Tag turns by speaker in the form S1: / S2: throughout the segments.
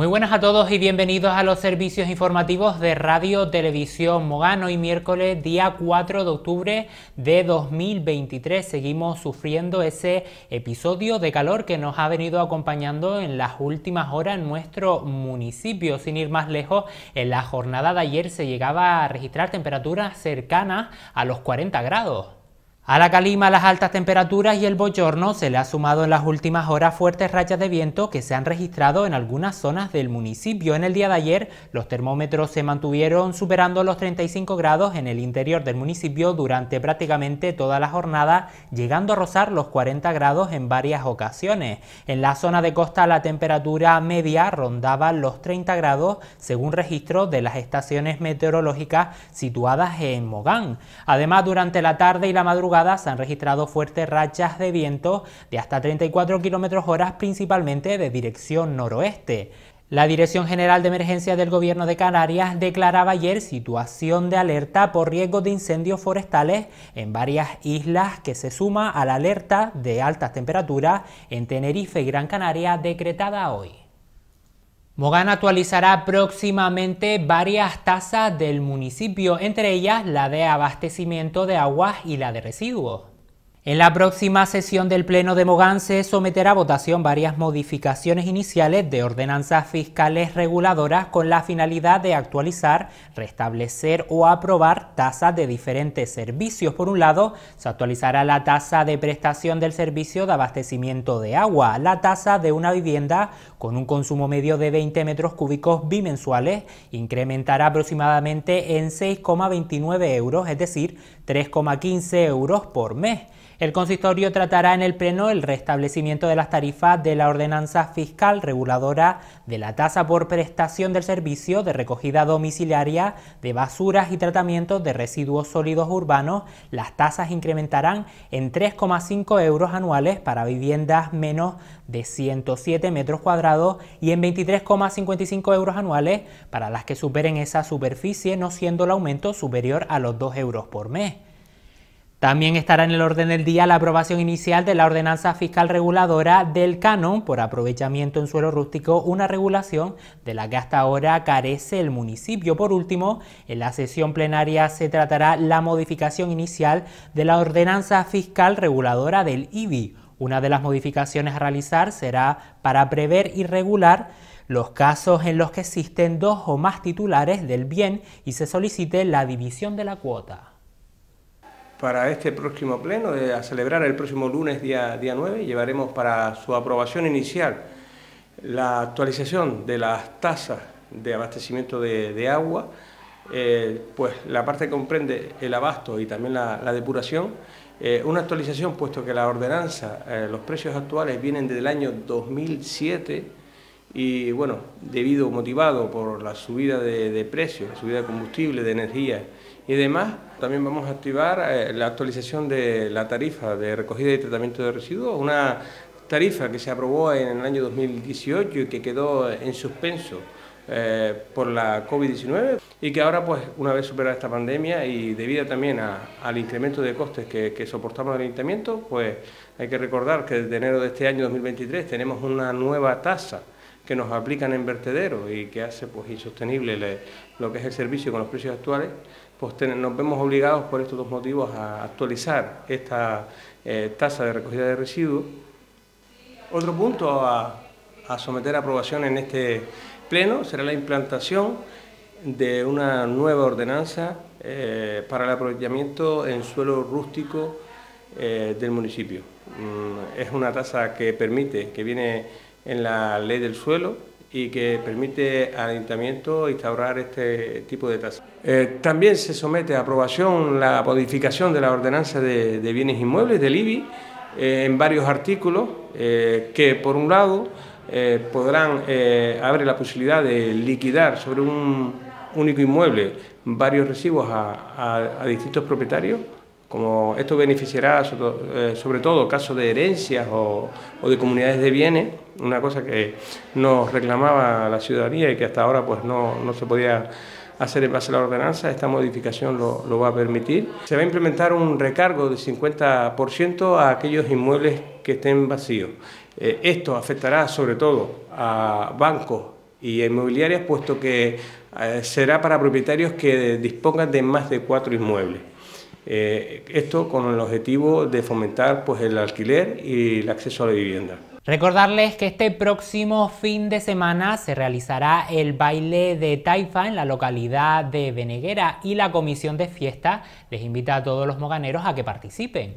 S1: Muy buenas a todos y bienvenidos a los servicios informativos de Radio Televisión Mogán. Hoy miércoles, día 4 de octubre de 2023, seguimos sufriendo ese episodio de calor que nos ha venido acompañando en las últimas horas en nuestro municipio. Sin ir más lejos, en la jornada de ayer se llegaba a registrar temperaturas cercanas a los 40 grados. A la calima, las altas temperaturas y el bochorno se le ha sumado en las últimas horas fuertes rachas de viento que se han registrado en algunas zonas del municipio. En el día de ayer, los termómetros se mantuvieron superando los 35 grados en el interior del municipio durante prácticamente toda la jornada, llegando a rozar los 40 grados en varias ocasiones. En la zona de costa, la temperatura media rondaba los 30 grados, según registro de las estaciones meteorológicas situadas en Mogán. Además, durante la tarde y la madrugada, han registrado fuertes rachas de viento de hasta 34 km h principalmente de dirección noroeste. La Dirección General de Emergencias del Gobierno de Canarias declaraba ayer situación de alerta por riesgo de incendios forestales en varias islas que se suma a la alerta de altas temperaturas en Tenerife y Gran Canaria decretada hoy. Mogán actualizará próximamente varias tasas del municipio, entre ellas la de abastecimiento de aguas y la de residuos. En la próxima sesión del Pleno de Mogán se someterá a votación varias modificaciones iniciales de ordenanzas fiscales reguladoras con la finalidad de actualizar, restablecer o aprobar tasas de diferentes servicios. Por un lado, se actualizará la tasa de prestación del servicio de abastecimiento de agua, la tasa de una vivienda con un consumo medio de 20 metros cúbicos bimensuales incrementará aproximadamente en 6,29 euros, es decir, 3,15 euros por mes. El consistorio tratará en el Pleno el restablecimiento de las tarifas de la ordenanza fiscal reguladora de la tasa por prestación del servicio de recogida domiciliaria de basuras y tratamiento de residuos sólidos urbanos. Las tasas incrementarán en 3,5 euros anuales para viviendas menos de 107 metros cuadrados y en 23,55 euros anuales para las que superen esa superficie, no siendo el aumento superior a los 2 euros por mes. También estará en el orden del día la aprobación inicial de la ordenanza fiscal reguladora del canon por aprovechamiento en suelo rústico, una regulación de la que hasta ahora carece el municipio. Por último, en la sesión plenaria se tratará la modificación inicial de la ordenanza fiscal reguladora del IBI. Una de las modificaciones a realizar será para prever y regular los casos en los que existen dos o más titulares del bien y se solicite la división de la cuota
S2: para este próximo pleno, a celebrar el próximo lunes día, 9, llevaremos para su aprobación inicial la actualización de las tasas de abastecimiento de, agua, eh, pues la parte que comprende el abasto y también la, depuración, eh, una actualización puesto que la ordenanza, eh, los precios actuales vienen del año 2007, y bueno, debido, motivado por la subida de precios, la subida de combustible, de energía, y además, También vamos a activar eh, la actualización de la tarifa de recogida y tratamiento de residuos, una tarifa que se aprobó en el año 2018 y que quedó en suspenso eh, por la COVID-19 y que ahora, pues, una vez superada esta pandemia y debido también al incremento de costes que, que soportamos el ayuntamiento, pues hay que recordar que desde enero de este año 2023 tenemos una nueva tasa que nos aplican en vertederos y que hace pues insostenible lo que es el servicio con los precios actuales pues nos vemos obligados por estos dos motivos a actualizar esta eh, tasa de recogida de residuos. Otro punto a, someter a aprobación en este pleno será la implantación de una nueva ordenanza eh, para el aprovechamiento en suelo rústico eh, del municipio. Mm, es una tasa que permite, que viene en la ley del suelo, y que permite al ayuntamiento instaurar este tipo de tasas. Eh, también se somete a aprobación la modificación de la ordenanza de, bienes inmuebles del IBI eh, en varios artículos eh, que, por un lado, podrán abre la posibilidad de liquidar sobre un único inmueble varios recibos a, distintos propietarios como esto beneficiará sobre todo casos de herencias o de comunidades de bienes, una cosa que nos reclamaba la ciudadanía y que hasta ahora pues no, se podía hacer en base a la ordenanza, esta modificación lo, va a permitir. Se va a implementar un recargo de 50% a aquellos inmuebles que estén vacíos. Eh, esto afectará sobre todo a bancos y inmobiliarias, puesto que eh, será para propietarios que dispongan de más de cuatro inmuebles. Eh, esto con el objetivo de fomentar pues, el alquiler y el acceso a la vivienda.
S1: Recordarles que este próximo fin de semana se realizará el baile de Taifa en la localidad de Veneguera y la comisión de fiesta les invita a todos los moganeros a que participen.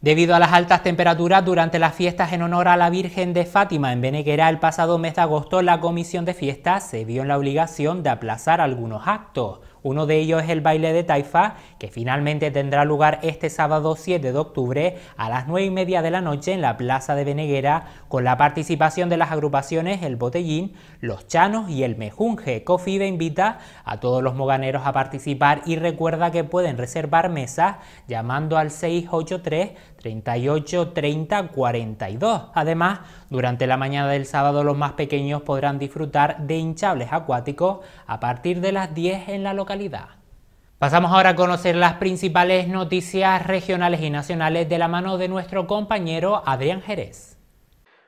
S1: Debido a las altas temperaturas durante las fiestas en honor a la Virgen de Fátima en Veneguera, el pasado mes de agosto, la comisión de fiestas se vio en la obligación de aplazar algunos actos. Uno de ellos es el baile de Taifa, que finalmente tendrá lugar este sábado 7 de octubre a las 9 y media de la noche en la Plaza de Beneguera, con la participación de las agrupaciones El Botellín, Los Chanos y El Mejunje. Cofibe invita a todos los moganeros a participar y recuerda que pueden reservar mesas llamando al 683 38 30 42. Además, durante la mañana del sábado los más pequeños podrán disfrutar de hinchables acuáticos a partir de las 10 en la localidad. Pasamos ahora a conocer las principales noticias regionales y nacionales de la mano de nuestro compañero Adrián Jerez.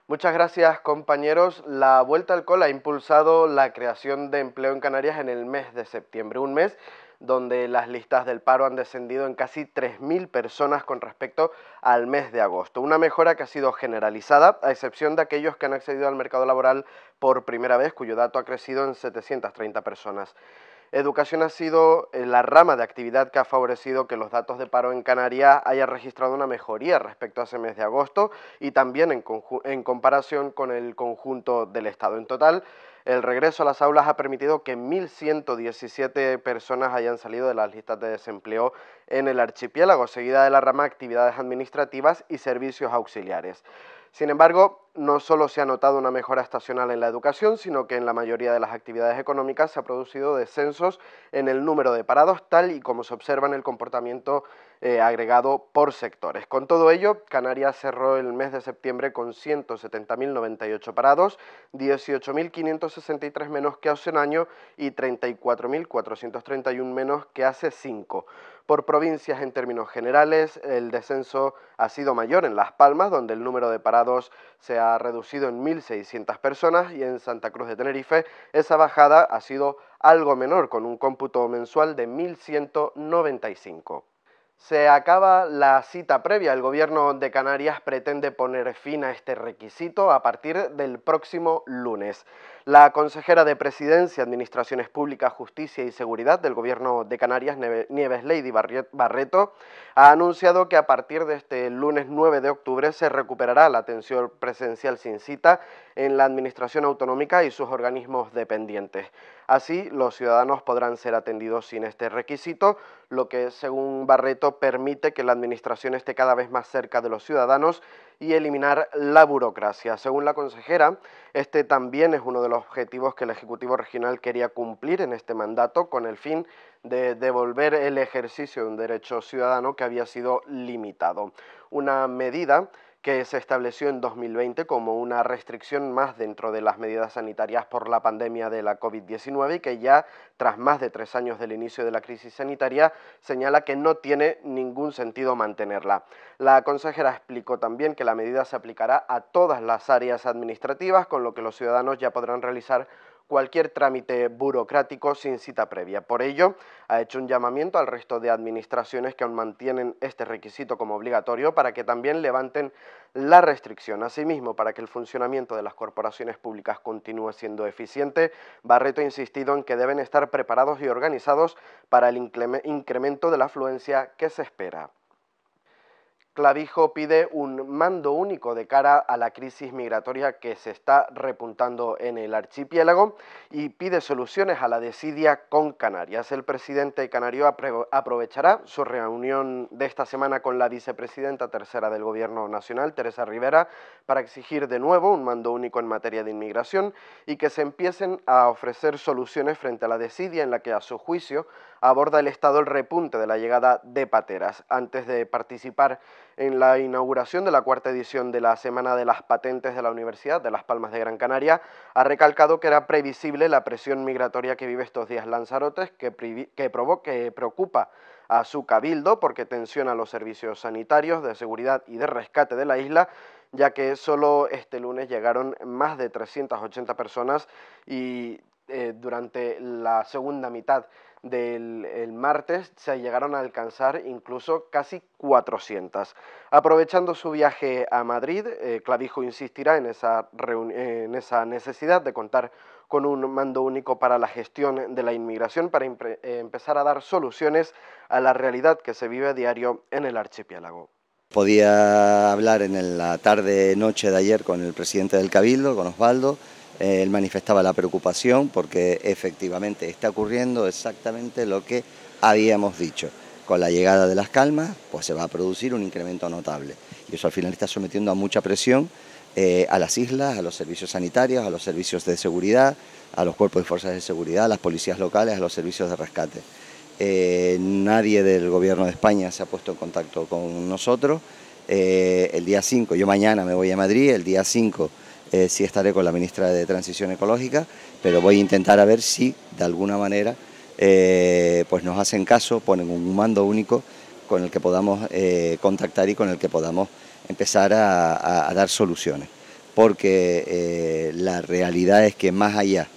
S3: Muchas gracias compañeros. La Vuelta al Col ha impulsado la creación de empleo en Canarias en el mes de septiembre, un mes donde las listas del paro han descendido en casi 3.000 personas con respecto al mes de agosto. Una mejora que ha sido generalizada, a excepción de aquellos que han accedido al mercado laboral por primera vez, cuyo dato ha crecido en 730 personas. Educación ha sido eh, la rama de actividad que ha favorecido que los datos de paro en Canarias hayan registrado una mejoría respecto a ese mes de agosto y también en, comparación con el conjunto del Estado. En total, el regreso a las aulas ha permitido que 1.117 personas hayan salido de las listas de desempleo en el archipiélago, seguida de la rama actividades administrativas y servicios auxiliares. Sin embargo, no solo se ha notado una mejora estacional en la educación, sino que en la mayoría de las actividades económicas se ha producido descensos en el número de parados, tal y como se observa en el comportamiento eh, agregado por sectores. Con todo ello, Canarias cerró el mes de septiembre con 170.098 parados, 18.563 menos que hace un año y 34.431 menos que hace cinco. Por provincias en términos generales, el descenso ha sido mayor en Las Palmas, donde el número de parados se ha reducido en 1.600 personas y en Santa Cruz de Tenerife esa bajada ha sido algo menor, con un cómputo mensual de 1.195. Se acaba la cita previa. El gobierno de Canarias pretende poner fin a este requisito a partir del próximo lunes. La consejera de Presidencia, Administraciones Públicas, Justicia y Seguridad del gobierno de Canarias, Nieves Lady Barreto, ha anunciado que a partir de este lunes 9 de octubre se recuperará la atención presencial sin cita en la Administración Autonómica y sus organismos dependientes. Así, los ciudadanos podrán ser atendidos sin este requisito, lo que, según Barreto, permite que la Administración esté cada vez más cerca de los ciudadanos y eliminar la burocracia. Según la consejera, este también es uno de los objetivos que el Ejecutivo Regional quería cumplir en este mandato con el fin de devolver el ejercicio de un derecho ciudadano que había sido limitado. Una medida que se estableció en 2020 como una restricción más dentro de las medidas sanitarias por la pandemia de la COVID-19 y que ya tras más de tres años del inicio de la crisis sanitaria señala que no tiene ningún sentido mantenerla. La consejera explicó también que la medida se aplicará a todas las áreas administrativas, con lo que los ciudadanos ya podrán realizar cualquier trámite burocrático sin cita previa. Por ello, ha hecho un llamamiento al resto de administraciones que aún mantienen este requisito como obligatorio para que también levanten la restricción. Asimismo, para que el funcionamiento de las corporaciones públicas continúe siendo eficiente, Barreto ha insistido en que deben estar preparados y organizados para el incremento de la afluencia que se espera. Clavijo pide un mando único de cara a la crisis migratoria que se está repuntando en el archipiélago y pide soluciones a la desidia con Canarias. El presidente canario aprovechará su reunión de esta semana con la vicepresidenta tercera del Gobierno Nacional, Teresa Rivera, para exigir de nuevo un mando único en materia de inmigración y que se empiecen a ofrecer soluciones frente a la desidia en la que, a su juicio, aborda el Estado el repunte de la llegada de pateras. Antes de participar en la inauguración de la cuarta edición de la Semana de las Patentes de la Universidad de Las Palmas de Gran Canaria, ha recalcado que era previsible la presión migratoria que vive estos días Lanzarotes, que, que, que preocupa a su cabildo porque tensiona los servicios sanitarios, de seguridad y de rescate de la isla, ya que solo este lunes llegaron más de 380 personas y eh, durante la segunda mitad del martes se llegaron a alcanzar incluso casi 400. Aprovechando su viaje a Madrid, eh, Clavijo insistirá en esa, en esa necesidad de contar con un mando único para la gestión de la inmigración para eh, empezar a dar soluciones a la realidad que se vive a diario en el archipiélago.
S4: Podía hablar en la tarde-noche de ayer con el presidente del Cabildo, con Osvaldo, eh, él manifestaba la preocupación porque efectivamente está ocurriendo exactamente lo que habíamos dicho. Con la llegada de las calmas, pues se va a producir un incremento notable. Y eso al final está sometiendo a mucha presión eh, a las islas, a los servicios sanitarios, a los servicios de seguridad, a los cuerpos de fuerzas de seguridad, a las policías locales, a los servicios de rescate. Eh, nadie del gobierno de España se ha puesto en contacto con nosotros. el día 5, yo mañana me voy a Madrid, el día 5 eh, sí estaré con la ministra de Transición Ecológica, pero voy a intentar a ver si de alguna manera eh, pues nos hacen caso, ponen un mando único con el que podamos eh, contactar y con el que podamos empezar a dar soluciones. Porque la realidad es que más allá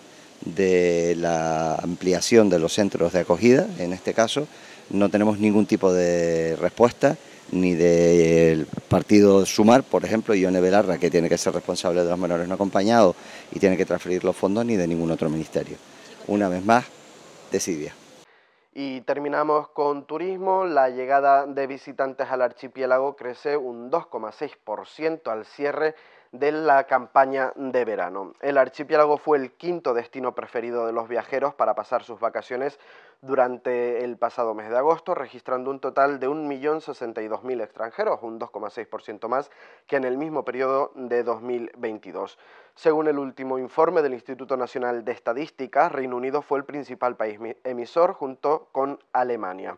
S4: de la ampliación de los centros de acogida, en este caso, no tenemos ningún tipo de respuesta ni del partido Sumar, por ejemplo, Ione Belarra, que tiene que ser responsable de los menores no acompañados y tiene que transferir los fondos, ni de ningún otro ministerio. Una vez más, decidía.
S3: Y terminamos con turismo. La llegada de visitantes al archipiélago crece un 2,6% al cierre de la campaña de verano. El archipiélago fue el quinto destino preferido de los viajeros para pasar sus vacaciones durante el pasado mes de agosto, registrando un total de 1.062.000 extranjeros, un 2,6% más que en el mismo periodo de 2022. Según el último informe del Instituto Nacional de Estadística, Reino Unido fue el principal país emisor junto con Alemania.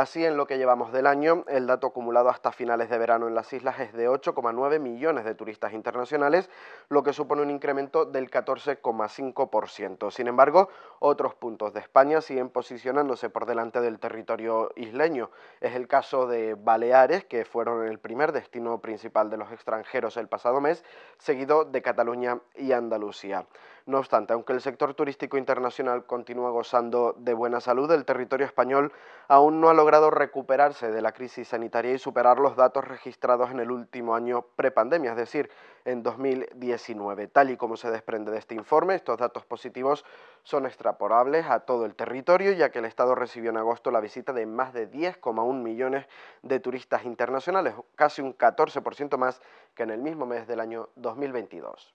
S3: Así, en lo que llevamos del año, el dato acumulado hasta finales de verano en las islas es de 8,9 millones de turistas internacionales, lo que supone un incremento del 14,5%. Sin embargo, otros puntos de España siguen posicionándose por delante del territorio isleño. Es el caso de Baleares, que fueron el primer destino principal de los extranjeros el pasado mes, seguido de Cataluña y Andalucía. No obstante, aunque el sector turístico internacional continúa gozando de buena salud, el territorio español aún no ha logrado recuperarse de la crisis sanitaria y superar los datos registrados en el último año prepandemia, es decir, en 2019. Tal y como se desprende de este informe, estos datos positivos son extrapolables a todo el territorio, ya que el Estado recibió en agosto la visita de más de 10,1 millones de turistas internacionales, casi un 14% más que en el mismo mes del año 2022.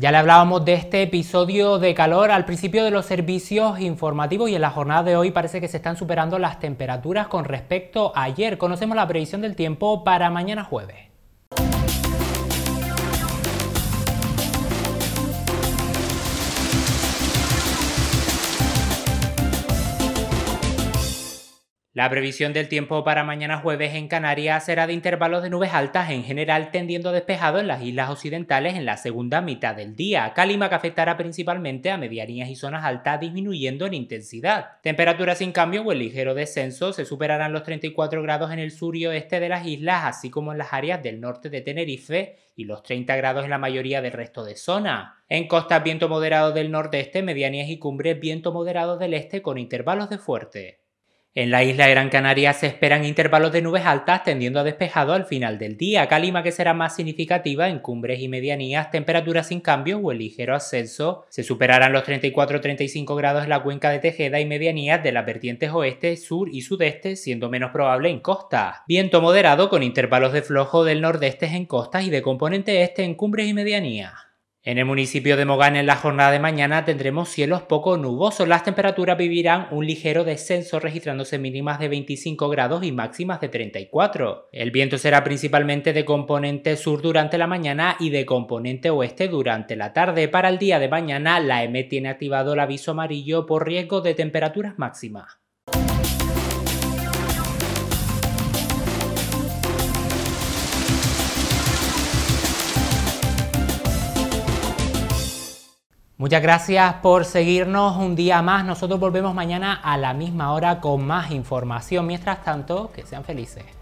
S1: Ya le hablábamos de este episodio de calor al principio de los servicios informativos y en la jornada de hoy parece que se están superando las temperaturas con respecto a ayer. Conocemos la previsión del tiempo para mañana jueves. La previsión del tiempo para mañana jueves en Canarias será de intervalos de nubes altas en general tendiendo despejado en las islas occidentales en la segunda mitad del día, calima que afectará principalmente a medianías y zonas altas disminuyendo en intensidad. Temperaturas sin cambio o el ligero descenso se superarán los 34 grados en el sur y oeste de las islas así como en las áreas del norte de Tenerife y los 30 grados en la mayoría del resto de zona. En costas viento moderado del nordeste, medianías y cumbres viento moderado del este con intervalos de fuerte. En la isla Gran Canaria se esperan intervalos de nubes altas tendiendo a despejado al final del día, calima que será más significativa en cumbres y medianías, temperaturas sin cambios o el ligero ascenso. Se superarán los 34-35 grados en la cuenca de Tejeda y medianías de las vertientes oeste, sur y sudeste, siendo menos probable en costa. Viento moderado con intervalos de flojo del nordeste en costas y de componente este en cumbres y medianías. En el municipio de Mogán en la jornada de mañana tendremos cielos poco nubosos. Las temperaturas vivirán un ligero descenso registrándose mínimas de 25 grados y máximas de 34. El viento será principalmente de componente sur durante la mañana y de componente oeste durante la tarde. Para el día de mañana la M tiene activado el aviso amarillo por riesgo de temperaturas máximas. Muchas gracias por seguirnos un día más. Nosotros volvemos mañana a la misma hora con más información. Mientras tanto, que sean felices.